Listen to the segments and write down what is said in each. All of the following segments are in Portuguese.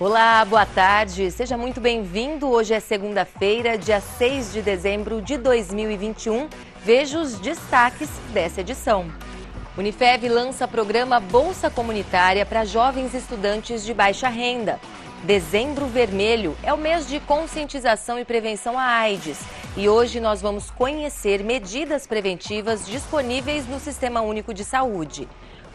Olá, boa tarde. Seja muito bem-vindo. Hoje é segunda-feira, dia 6 de dezembro de 2021. Veja os destaques dessa edição. Unifev lança programa Bolsa Comunitária para jovens estudantes de baixa renda. Dezembro Vermelho é o mês de conscientização e prevenção à AIDS. E hoje nós vamos conhecer medidas preventivas disponíveis no Sistema Único de Saúde.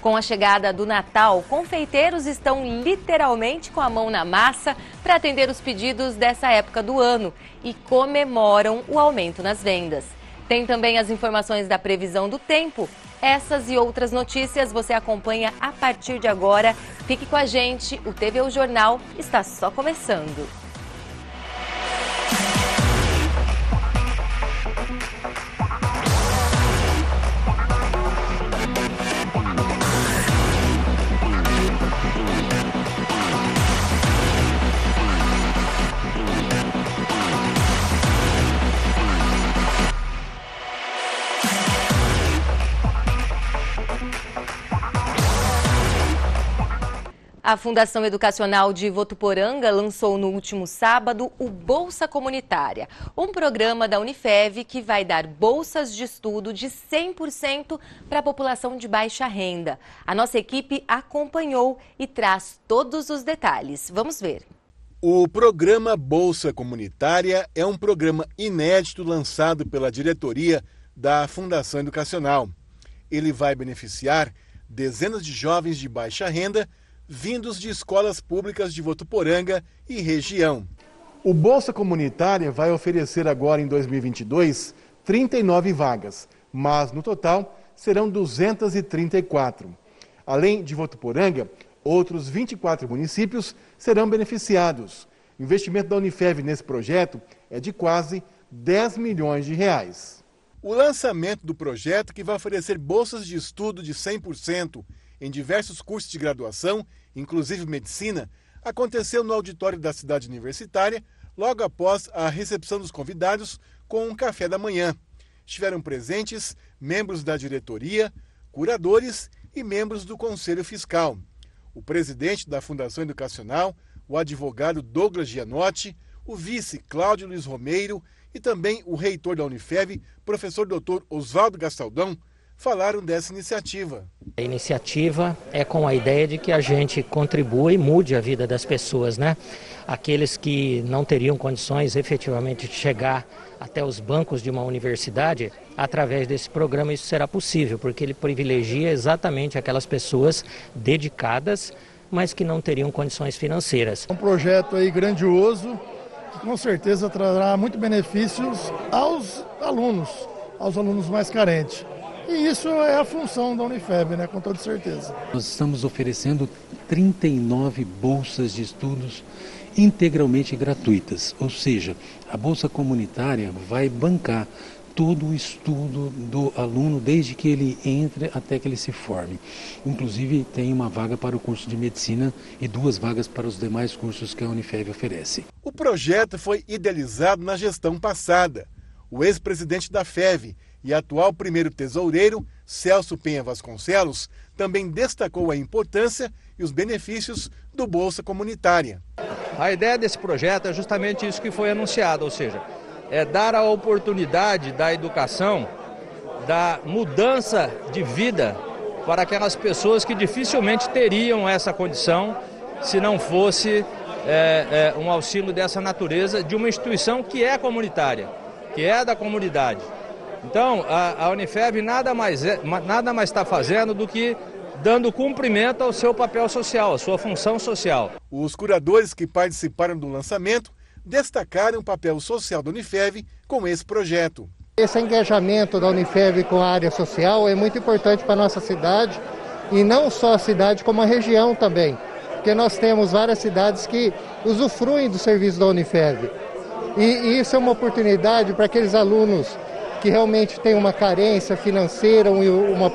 Com a chegada do Natal, confeiteiros estão literalmente com a mão na massa para atender os pedidos dessa época do ano e comemoram o aumento nas vendas. Tem também as informações da previsão do tempo. Essas e outras notícias você acompanha a partir de agora. Fique com a gente, o TV O Jornal está só começando. A Fundação Educacional de Votuporanga lançou no último sábado o Bolsa Comunitária, um programa da Unifev que vai dar bolsas de estudo de 100% para a população de baixa renda. A nossa equipe acompanhou e traz todos os detalhes. Vamos ver. O programa Bolsa Comunitária é um programa inédito lançado pela diretoria da Fundação Educacional. Ele vai beneficiar dezenas de jovens de baixa renda vindos de escolas públicas de Votuporanga e região. O Bolsa Comunitária vai oferecer agora em 2022 39 vagas, mas no total serão 234. Além de Votuporanga, outros 24 municípios serão beneficiados. O investimento da Unifev nesse projeto é de quase 10 milhões de reais. O lançamento do projeto, que vai oferecer bolsas de estudo de 100% em diversos cursos de graduação, inclusive medicina, aconteceu no auditório da cidade universitária, logo após a recepção dos convidados com um café da manhã. Estiveram presentes membros da diretoria, curadores e membros do Conselho Fiscal. O presidente da Fundação Educacional, o advogado Douglas Gianotti, o vice Cláudio Luiz Romeiro e também o reitor da Unifev, professor doutor Oswaldo Gastaldão, falaram dessa iniciativa. A iniciativa é com a ideia de que a gente contribua e mude a vida das pessoas, né? Aqueles que não teriam condições efetivamente de chegar até os bancos de uma universidade, através desse programa isso será possível, porque ele privilegia exatamente aquelas pessoas dedicadas, mas que não teriam condições financeiras. É um projeto aí grandioso, que com certeza trará muito benefícios aos alunos, aos alunos mais carentes. E isso é a função da Unifeb, né, com toda certeza. Nós estamos oferecendo 39 bolsas de estudos integralmente gratuitas, ou seja, a bolsa comunitária vai bancar todo o estudo do aluno desde que ele entre até que ele se forme. Inclusive tem uma vaga para o curso de medicina e duas vagas para os demais cursos que a Unifeb oferece. O projeto foi idealizado na gestão passada. O ex-presidente da FEV, e atual primeiro tesoureiro, Celso Penha Vasconcelos, também destacou a importância e os benefícios do Bolsa Comunitária. A ideia desse projeto é justamente isso que foi anunciado, ou seja, é dar a oportunidade da educação, da mudança de vida para aquelas pessoas que dificilmente teriam essa condição se não fosse é, é, um auxílio dessa natureza de uma instituição que é comunitária, que é da comunidade. Então, a, a Unifeb nada mais é, nada mais está fazendo do que dando cumprimento ao seu papel social, à sua função social. Os curadores que participaram do lançamento destacaram o papel social da Unifeb com esse projeto. Esse engajamento da Unifeb com a área social é muito importante para a nossa cidade e não só a cidade, como a região também, porque nós temos várias cidades que usufruem do serviço da Unifeb. E, e isso é uma oportunidade para aqueles alunos que realmente tem uma carência financeira, uma,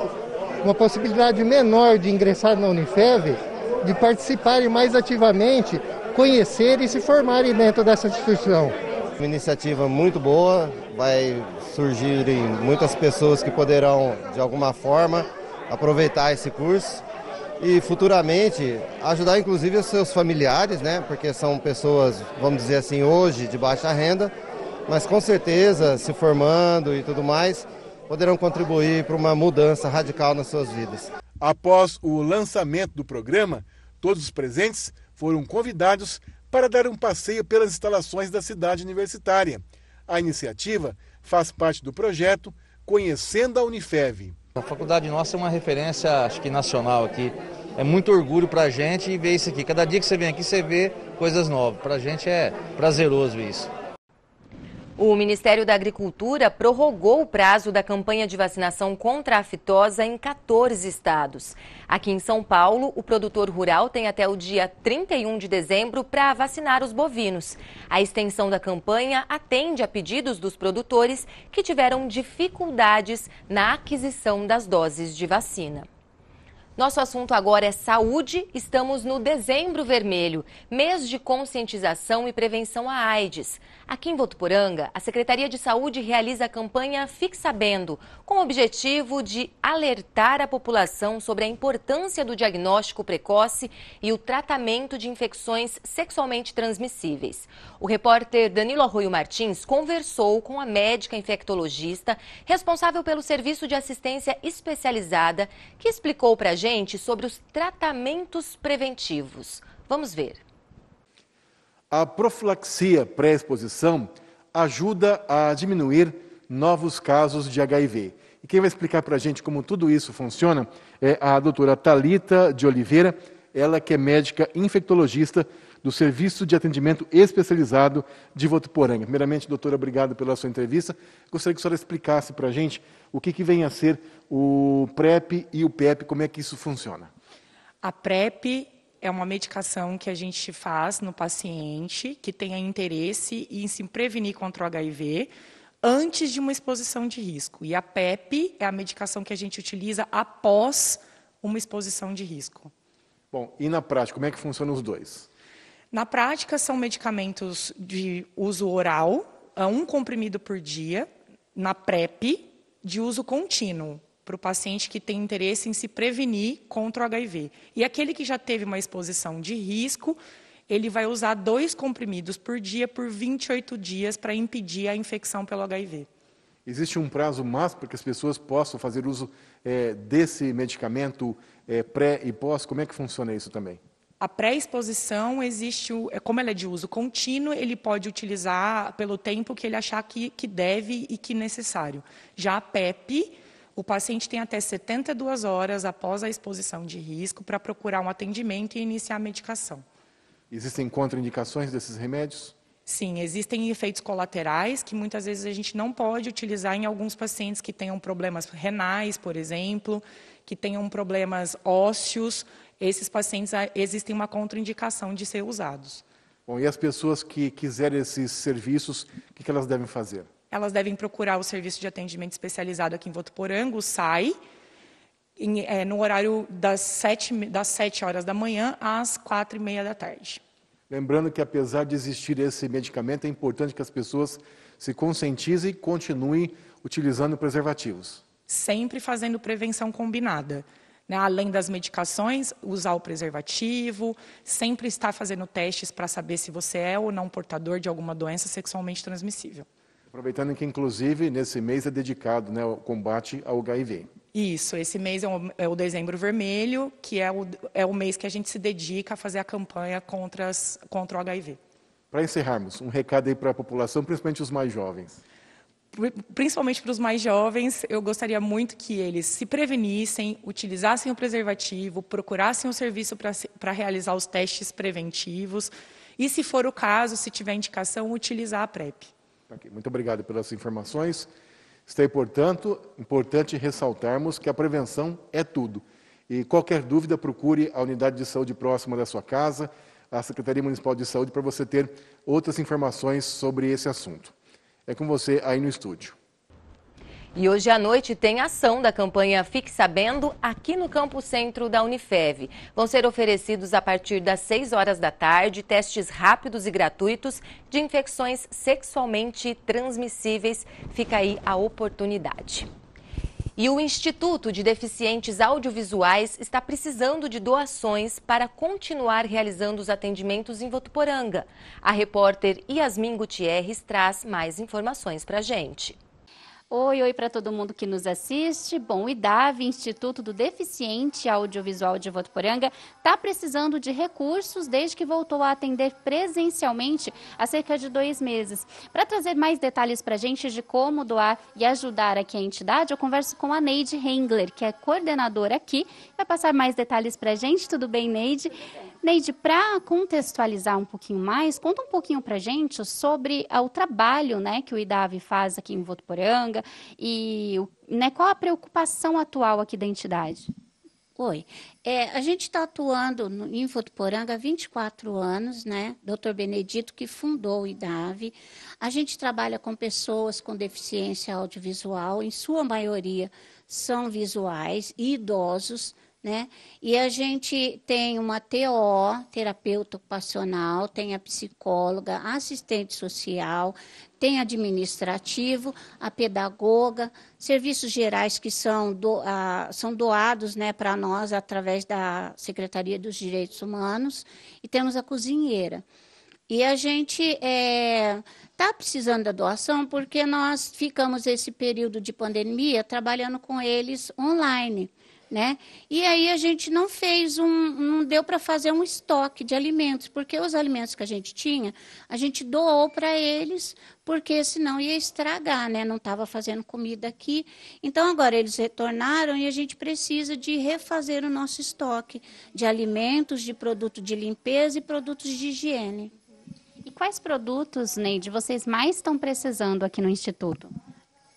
uma possibilidade menor de ingressar na Unifev, de participarem mais ativamente, conhecerem e se formarem dentro dessa instituição. Uma iniciativa muito boa, vai surgirem muitas pessoas que poderão, de alguma forma, aproveitar esse curso e futuramente ajudar inclusive os seus familiares, né? Porque são pessoas, vamos dizer assim, hoje de baixa renda, mas com certeza, se formando e tudo mais, poderão contribuir para uma mudança radical nas suas vidas. Após o lançamento do programa, todos os presentes foram convidados para dar um passeio pelas instalações da cidade universitária. A iniciativa faz parte do projeto Conhecendo a Unifev. A faculdade nossa é uma referência, acho que nacional aqui. É muito orgulho para a gente ver isso aqui. Cada dia que você vem aqui, você vê coisas novas. Para a gente é prazeroso isso. O Ministério da Agricultura prorrogou o prazo da campanha de vacinação contra a fitosa em 14 estados. Aqui em São Paulo, o produtor rural tem até o dia 31 de dezembro para vacinar os bovinos. A extensão da campanha atende a pedidos dos produtores que tiveram dificuldades na aquisição das doses de vacina. Nosso assunto agora é saúde. Estamos no Dezembro Vermelho, mês de conscientização e prevenção à AIDS. Aqui em Votuporanga, a Secretaria de Saúde realiza a campanha Fique Sabendo, com o objetivo de alertar a população sobre a importância do diagnóstico precoce e o tratamento de infecções sexualmente transmissíveis. O repórter Danilo Arroio Martins conversou com a médica infectologista responsável pelo serviço de assistência especializada, que explicou para a gente sobre os tratamentos preventivos. Vamos ver. A profilaxia pré-exposição ajuda a diminuir novos casos de HIV. E quem vai explicar para a gente como tudo isso funciona é a doutora Talita de Oliveira, ela que é médica infectologista do Serviço de Atendimento Especializado de Votuporanga. Primeiramente, doutora, obrigado pela sua entrevista. Gostaria que a senhora explicasse para a gente o que, que vem a ser o PrEP e o PEP, como é que isso funciona. A PrEP é uma medicação que a gente faz no paciente que tenha interesse em se prevenir contra o HIV antes de uma exposição de risco. E a PEP é a medicação que a gente utiliza após uma exposição de risco. Bom, e na prática, como é que funcionam os dois? Na prática, são medicamentos de uso oral, um comprimido por dia, na PrEP, de uso contínuo para o paciente que tem interesse em se prevenir contra o HIV. E aquele que já teve uma exposição de risco, ele vai usar dois comprimidos por dia por 28 dias para impedir a infecção pelo HIV. Existe um prazo máximo para que as pessoas possam fazer uso é, desse medicamento é, pré e pós? Como é que funciona isso também? A pré-exposição existe, é, como ela é de uso contínuo, ele pode utilizar pelo tempo que ele achar que, que deve e que necessário. Já a PEP, o paciente tem até 72 horas após a exposição de risco para procurar um atendimento e iniciar a medicação. Existem contraindicações desses remédios? Sim, existem efeitos colaterais que muitas vezes a gente não pode utilizar em alguns pacientes que tenham problemas renais, por exemplo, que tenham problemas ósseos. Esses pacientes ah, existem uma contraindicação de ser usados. Bom, e as pessoas que quiserem esses serviços, o que elas devem fazer? elas devem procurar o serviço de atendimento especializado aqui em Votuporanga, o SAI, em, é, no horário das 7, das 7 horas da manhã às 4 e meia da tarde. Lembrando que, apesar de existir esse medicamento, é importante que as pessoas se conscientizem e continuem utilizando preservativos. Sempre fazendo prevenção combinada. Né? Além das medicações, usar o preservativo, sempre estar fazendo testes para saber se você é ou não portador de alguma doença sexualmente transmissível. Aproveitando que, inclusive, nesse mês é dedicado né, ao combate ao HIV. Isso, esse mês é o, é o dezembro vermelho, que é o, é o mês que a gente se dedica a fazer a campanha contra, as, contra o HIV. Para encerrarmos, um recado aí para a população, principalmente os mais jovens. Principalmente para os mais jovens, eu gostaria muito que eles se prevenissem, utilizassem o preservativo, procurassem o serviço para realizar os testes preventivos e, se for o caso, se tiver indicação, utilizar a PrEP muito obrigado pelas informações. Está, portanto, importante ressaltarmos que a prevenção é tudo. E qualquer dúvida, procure a unidade de saúde próxima da sua casa, a Secretaria Municipal de Saúde, para você ter outras informações sobre esse assunto. É com você aí no estúdio. E hoje à noite tem ação da campanha Fique Sabendo aqui no Campo Centro da Unifev. Vão ser oferecidos a partir das 6 horas da tarde testes rápidos e gratuitos de infecções sexualmente transmissíveis. Fica aí a oportunidade. E o Instituto de Deficientes Audiovisuais está precisando de doações para continuar realizando os atendimentos em Votuporanga. A repórter Yasmin Gutierrez traz mais informações para a gente. Oi, oi para todo mundo que nos assiste. Bom, o IDAV, Instituto do Deficiente Audiovisual de Votuporanga, está precisando de recursos desde que voltou a atender presencialmente há cerca de dois meses. Para trazer mais detalhes para a gente de como doar e ajudar aqui a entidade, eu converso com a Neide Hengler, que é coordenadora aqui, vai passar mais detalhes para a gente. Tudo bem, Neide? Tudo bem. Neide, para contextualizar um pouquinho mais, conta um pouquinho para gente sobre ah, o trabalho né, que o IDAV faz aqui em Votuporanga e né, qual a preocupação atual aqui da entidade. Oi, é, a gente está atuando no, em Votuporanga há 24 anos, né? Dr. Benedito, que fundou o IDAV. A gente trabalha com pessoas com deficiência audiovisual, em sua maioria são visuais e idosos, né? E a gente tem uma TO, terapeuta ocupacional, tem a psicóloga, assistente social, tem administrativo, a pedagoga, serviços gerais que são, do, são doados né, para nós através da Secretaria dos Direitos Humanos, e temos a cozinheira. E a gente está é, tá precisando da doação porque nós ficamos esse período de pandemia trabalhando com eles online né? E aí a gente não fez um, não deu para fazer um estoque de alimentos, porque os alimentos que a gente tinha, a gente doou para eles, porque senão ia estragar, né? Não estava fazendo comida aqui. Então agora eles retornaram e a gente precisa de refazer o nosso estoque de alimentos, de produto de limpeza e produtos de higiene. E quais produtos, Neide, vocês mais estão precisando aqui no Instituto?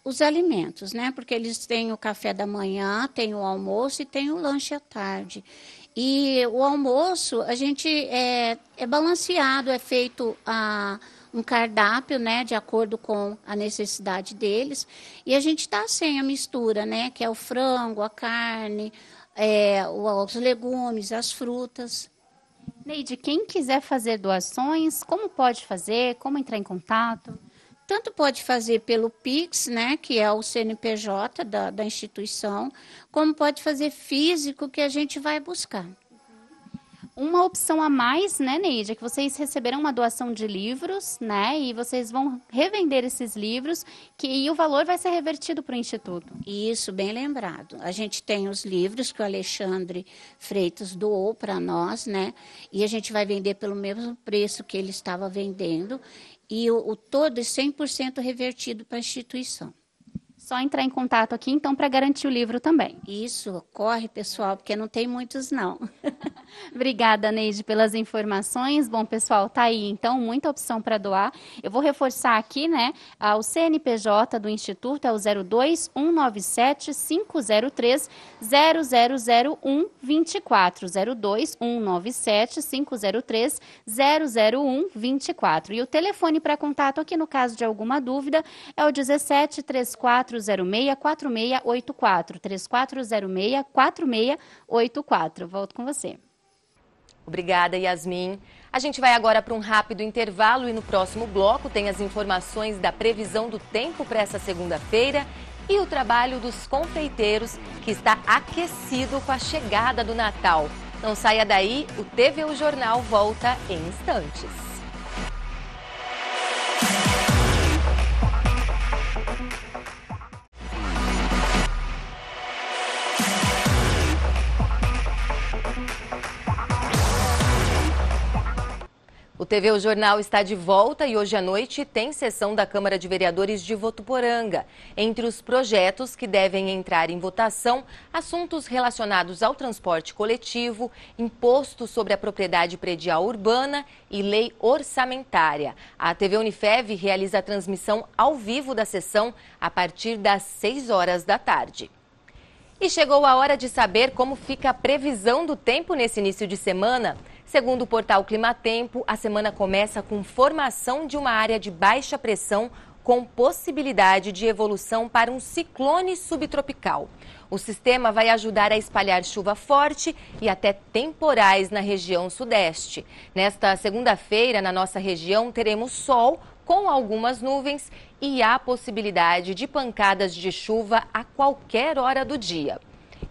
os alimentos, né? Porque eles têm o café da manhã, têm o almoço e têm o lanche à tarde. E o almoço, a gente é, é balanceado, é feito a ah, um cardápio, né, de acordo com a necessidade deles. E a gente está sem a mistura, né, que é o frango, a carne, é, os legumes, as frutas. Neide, quem quiser fazer doações, como pode fazer? Como entrar em contato? Tanto pode fazer pelo PIX, né, que é o CNPJ da, da instituição, como pode fazer físico, que a gente vai buscar uma opção a mais, né, Neide, é que vocês receberam uma doação de livros, né, e vocês vão revender esses livros, que, e o valor vai ser revertido para o Instituto. Isso, bem lembrado. A gente tem os livros que o Alexandre Freitas doou para nós, né, e a gente vai vender pelo mesmo preço que ele estava vendendo, e o, o todo é 100% revertido para a instituição só entrar em contato aqui, então, para garantir o livro também. Isso, corre, pessoal, porque não tem muitos, não. Obrigada, Neide, pelas informações. Bom, pessoal, tá aí, então, muita opção para doar. Eu vou reforçar aqui, né, o CNPJ do Instituto é o 02 197 503 0001 24. 02 197 503 001 24. E o telefone para contato aqui, no caso de alguma dúvida, é o 1734. 34 3406-4684. 3406-4684. Volto com você. Obrigada, Yasmin. A gente vai agora para um rápido intervalo e no próximo bloco tem as informações da previsão do tempo para essa segunda-feira e o trabalho dos confeiteiros que está aquecido com a chegada do Natal. Não saia daí, o TV O Jornal volta em instantes. O TV O Jornal está de volta e hoje à noite tem sessão da Câmara de Vereadores de Votuporanga. Entre os projetos que devem entrar em votação, assuntos relacionados ao transporte coletivo, imposto sobre a propriedade predial urbana e lei orçamentária. A TV Unifev realiza a transmissão ao vivo da sessão a partir das 6 horas da tarde. E chegou a hora de saber como fica a previsão do tempo nesse início de semana. Segundo o portal Climatempo, a semana começa com formação de uma área de baixa pressão com possibilidade de evolução para um ciclone subtropical. O sistema vai ajudar a espalhar chuva forte e até temporais na região sudeste. Nesta segunda-feira, na nossa região, teremos sol com algumas nuvens e há possibilidade de pancadas de chuva a qualquer hora do dia.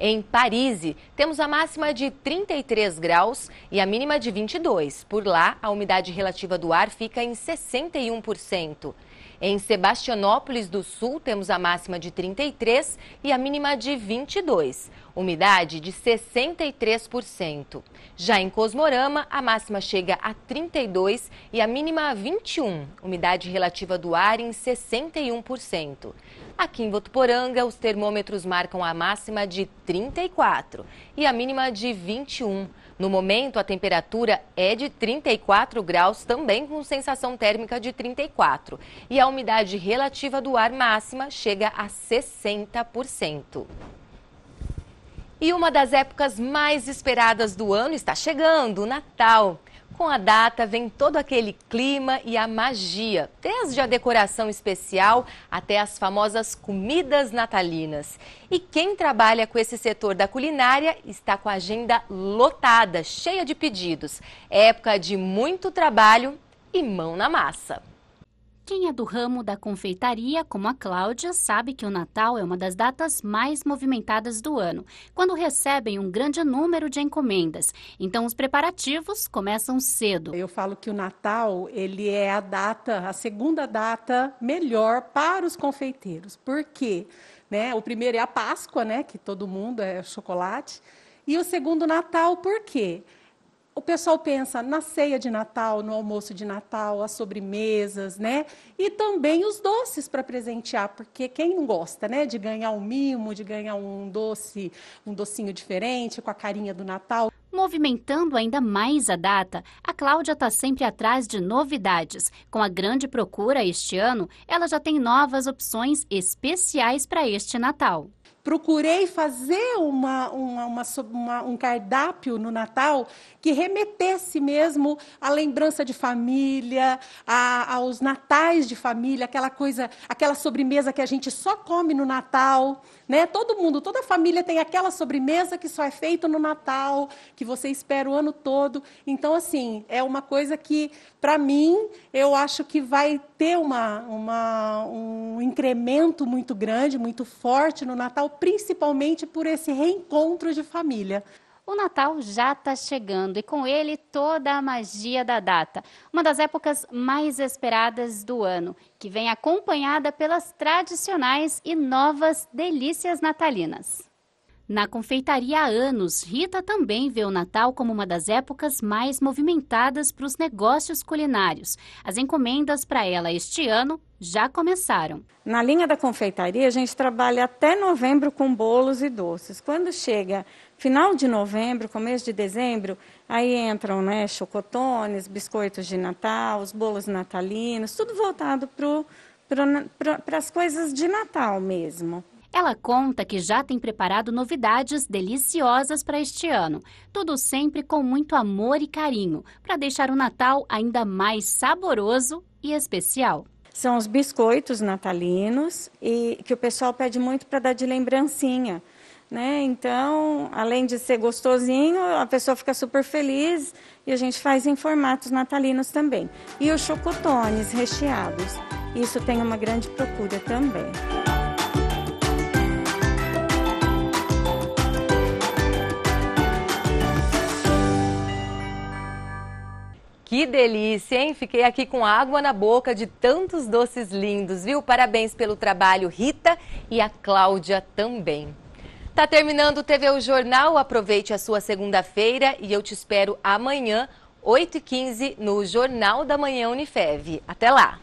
Em Paris, temos a máxima de 33 graus e a mínima de 22. Por lá, a umidade relativa do ar fica em 61%. Em Sebastianópolis do Sul, temos a máxima de 33 e a mínima de 22, umidade de 63%. Já em Cosmorama, a máxima chega a 32 e a mínima a 21, umidade relativa do ar em 61%. Aqui em Votuporanga, os termômetros marcam a máxima de 34 e a mínima de 21. No momento, a temperatura é de 34 graus, também com sensação térmica de 34. E a umidade relativa do ar máxima chega a 60%. E uma das épocas mais esperadas do ano está chegando, o Natal. Com a data vem todo aquele clima e a magia, desde a decoração especial até as famosas comidas natalinas. E quem trabalha com esse setor da culinária está com a agenda lotada, cheia de pedidos. época de muito trabalho e mão na massa. Quem é do ramo da confeitaria, como a Cláudia, sabe que o Natal é uma das datas mais movimentadas do ano, quando recebem um grande número de encomendas. Então os preparativos começam cedo. Eu falo que o Natal, ele é a data, a segunda data melhor para os confeiteiros. Por quê? Né? O primeiro é a Páscoa, né, que todo mundo é chocolate, e o segundo Natal, por quê? o pessoal pensa na ceia de Natal, no almoço de Natal, as sobremesas, né? E também os doces para presentear, porque quem não gosta, né, de ganhar um mimo, de ganhar um doce, um docinho diferente com a carinha do Natal. Movimentando ainda mais a data, a Cláudia está sempre atrás de novidades. Com a grande procura este ano, ela já tem novas opções especiais para este Natal procurei fazer uma, uma, uma, uma, um cardápio no Natal que remetesse mesmo à lembrança de família, a, aos natais de família, aquela coisa, aquela sobremesa que a gente só come no Natal. Né? Todo mundo, toda a família tem aquela sobremesa que só é feita no Natal, que você espera o ano todo. Então, assim, é uma coisa que, para mim, eu acho que vai ter uma, uma, um incremento muito grande, muito forte no Natal, principalmente por esse reencontro de família. O Natal já está chegando e com ele toda a magia da data. Uma das épocas mais esperadas do ano, que vem acompanhada pelas tradicionais e novas delícias natalinas. Na confeitaria há anos, Rita também vê o Natal como uma das épocas mais movimentadas para os negócios culinários. As encomendas para ela este ano já começaram. Na linha da confeitaria, a gente trabalha até novembro com bolos e doces. Quando chega final de novembro, começo de dezembro, aí entram né, chocotones, biscoitos de Natal, os bolos natalinos, tudo voltado para pro, pro, as coisas de Natal mesmo. Ela conta que já tem preparado novidades deliciosas para este ano, tudo sempre com muito amor e carinho, para deixar o Natal ainda mais saboroso e especial. São os biscoitos natalinos e que o pessoal pede muito para dar de lembrancinha. Né? Então, além de ser gostosinho, a pessoa fica super feliz e a gente faz em formatos natalinos também. E os chocotones recheados. Isso tem uma grande procura também. Que delícia, hein? Fiquei aqui com água na boca de tantos doces lindos, viu? Parabéns pelo trabalho, Rita e a Cláudia também. Tá terminando o TV O Jornal. Aproveite a sua segunda-feira e eu te espero amanhã, 8h15, no Jornal da Manhã Unifev. Até lá!